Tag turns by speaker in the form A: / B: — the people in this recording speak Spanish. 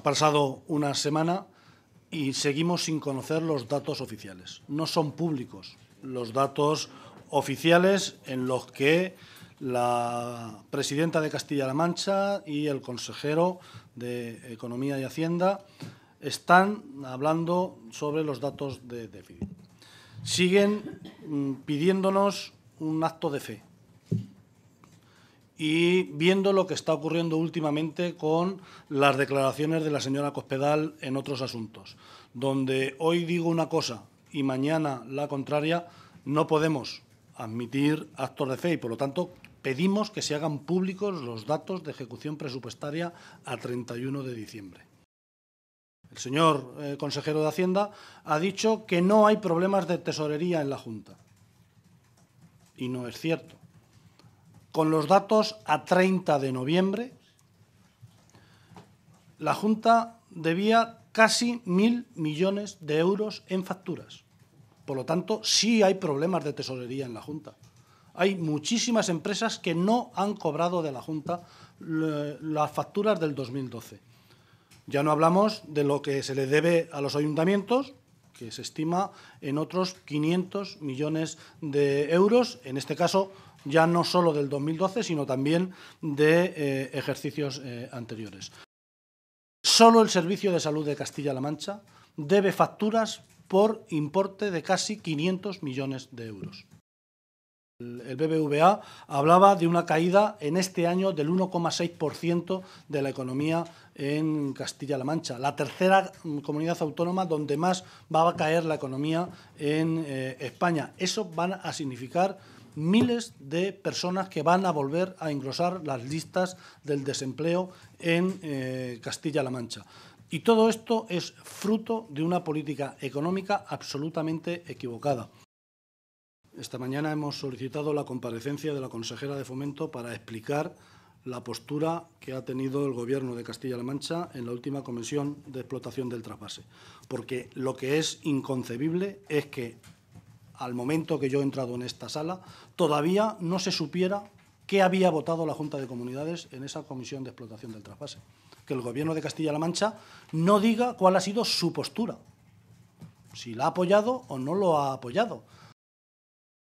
A: Ha pasado una semana y seguimos sin conocer los datos oficiales. No son públicos los datos oficiales en los que la presidenta de Castilla-La Mancha y el consejero de Economía y Hacienda están hablando sobre los datos de déficit. Siguen mm, pidiéndonos un acto de fe, y viendo lo que está ocurriendo últimamente con las declaraciones de la señora Cospedal en otros asuntos, donde hoy digo una cosa y mañana la contraria, no podemos admitir actos de fe y, por lo tanto, pedimos que se hagan públicos los datos de ejecución presupuestaria a 31 de diciembre. El señor eh, consejero de Hacienda ha dicho que no hay problemas de tesorería en la Junta. Y no es cierto. Con los datos a 30 de noviembre, la Junta debía casi mil millones de euros en facturas. Por lo tanto, sí hay problemas de tesorería en la Junta. Hay muchísimas empresas que no han cobrado de la Junta eh, las facturas del 2012. Ya no hablamos de lo que se le debe a los ayuntamientos, que se estima en otros 500 millones de euros, en este caso ya no solo del 2012, sino también de eh, ejercicios eh, anteriores. Solo el Servicio de Salud de Castilla-La Mancha debe facturas por importe de casi 500 millones de euros. El BBVA hablaba de una caída en este año del 1,6% de la economía en Castilla-La Mancha, la tercera mm, comunidad autónoma donde más va a caer la economía en eh, España. Eso van a significar miles de personas que van a volver a engrosar las listas del desempleo en eh, Castilla-La Mancha. Y todo esto es fruto de una política económica absolutamente equivocada. Esta mañana hemos solicitado la comparecencia de la consejera de Fomento para explicar la postura que ha tenido el Gobierno de Castilla-La Mancha en la última comisión de explotación del trasvase. Porque lo que es inconcebible es que al momento que yo he entrado en esta sala, todavía no se supiera qué había votado la Junta de Comunidades en esa comisión de explotación del trasvase. Que el Gobierno de Castilla-La Mancha no diga cuál ha sido su postura, si la ha apoyado o no lo ha apoyado.